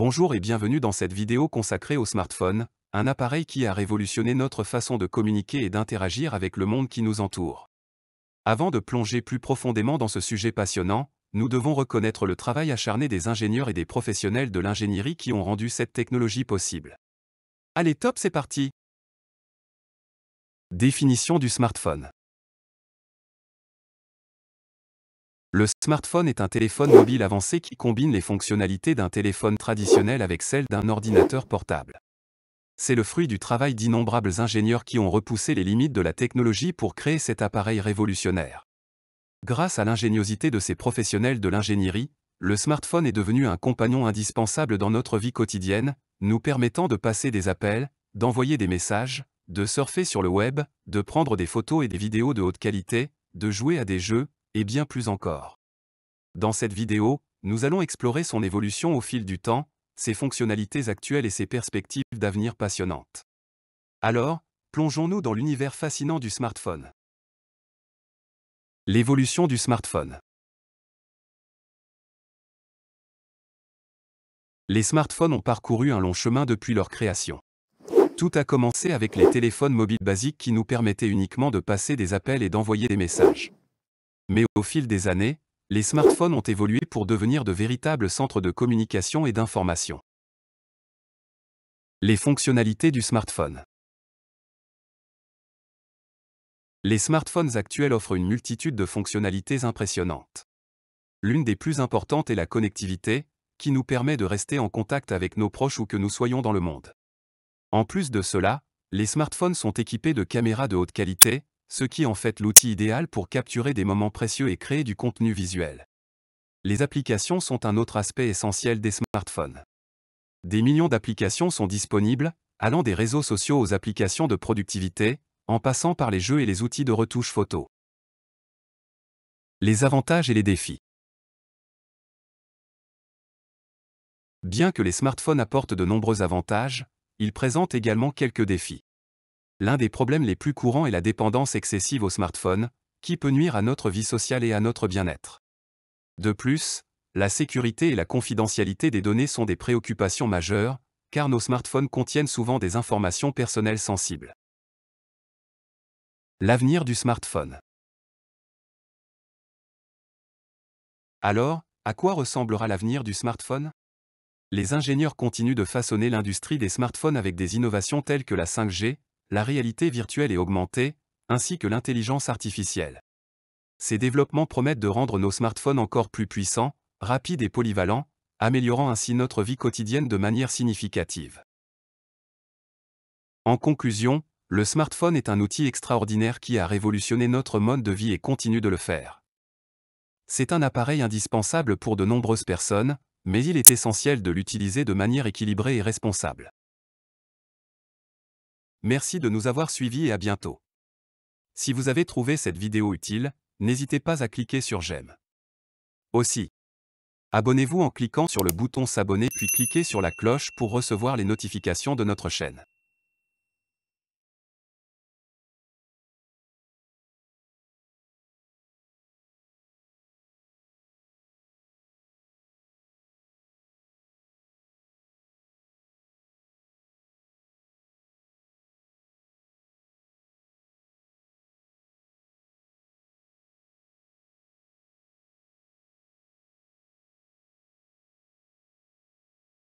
Bonjour et bienvenue dans cette vidéo consacrée au smartphone, un appareil qui a révolutionné notre façon de communiquer et d'interagir avec le monde qui nous entoure. Avant de plonger plus profondément dans ce sujet passionnant, nous devons reconnaître le travail acharné des ingénieurs et des professionnels de l'ingénierie qui ont rendu cette technologie possible. Allez top, c'est parti Définition du smartphone Le smartphone est un téléphone mobile avancé qui combine les fonctionnalités d'un téléphone traditionnel avec celles d'un ordinateur portable. C'est le fruit du travail d'innombrables ingénieurs qui ont repoussé les limites de la technologie pour créer cet appareil révolutionnaire. Grâce à l'ingéniosité de ces professionnels de l'ingénierie, le smartphone est devenu un compagnon indispensable dans notre vie quotidienne, nous permettant de passer des appels, d'envoyer des messages, de surfer sur le web, de prendre des photos et des vidéos de haute qualité, de jouer à des jeux, et bien plus encore. Dans cette vidéo, nous allons explorer son évolution au fil du temps, ses fonctionnalités actuelles et ses perspectives d'avenir passionnantes. Alors, plongeons-nous dans l'univers fascinant du smartphone. L'évolution du smartphone. Les smartphones ont parcouru un long chemin depuis leur création. Tout a commencé avec les téléphones mobiles basiques qui nous permettaient uniquement de passer des appels et d'envoyer des messages. Mais au fil des années, les smartphones ont évolué pour devenir de véritables centres de communication et d'information. Les fonctionnalités du smartphone Les smartphones actuels offrent une multitude de fonctionnalités impressionnantes. L'une des plus importantes est la connectivité, qui nous permet de rester en contact avec nos proches ou que nous soyons dans le monde. En plus de cela, les smartphones sont équipés de caméras de haute qualité, ce qui est en fait l'outil idéal pour capturer des moments précieux et créer du contenu visuel. Les applications sont un autre aspect essentiel des smartphones. Des millions d'applications sont disponibles, allant des réseaux sociaux aux applications de productivité, en passant par les jeux et les outils de retouche photo. Les avantages et les défis. Bien que les smartphones apportent de nombreux avantages, ils présentent également quelques défis. L'un des problèmes les plus courants est la dépendance excessive au smartphone, qui peut nuire à notre vie sociale et à notre bien-être. De plus, la sécurité et la confidentialité des données sont des préoccupations majeures, car nos smartphones contiennent souvent des informations personnelles sensibles. L'avenir du smartphone Alors, à quoi ressemblera l'avenir du smartphone Les ingénieurs continuent de façonner l'industrie des smartphones avec des innovations telles que la 5G, la réalité virtuelle est augmentée, ainsi que l'intelligence artificielle. Ces développements promettent de rendre nos smartphones encore plus puissants, rapides et polyvalents, améliorant ainsi notre vie quotidienne de manière significative. En conclusion, le smartphone est un outil extraordinaire qui a révolutionné notre mode de vie et continue de le faire. C'est un appareil indispensable pour de nombreuses personnes, mais il est essentiel de l'utiliser de manière équilibrée et responsable. Merci de nous avoir suivis et à bientôt. Si vous avez trouvé cette vidéo utile, n'hésitez pas à cliquer sur j'aime. Aussi, abonnez-vous en cliquant sur le bouton s'abonner puis cliquez sur la cloche pour recevoir les notifications de notre chaîne.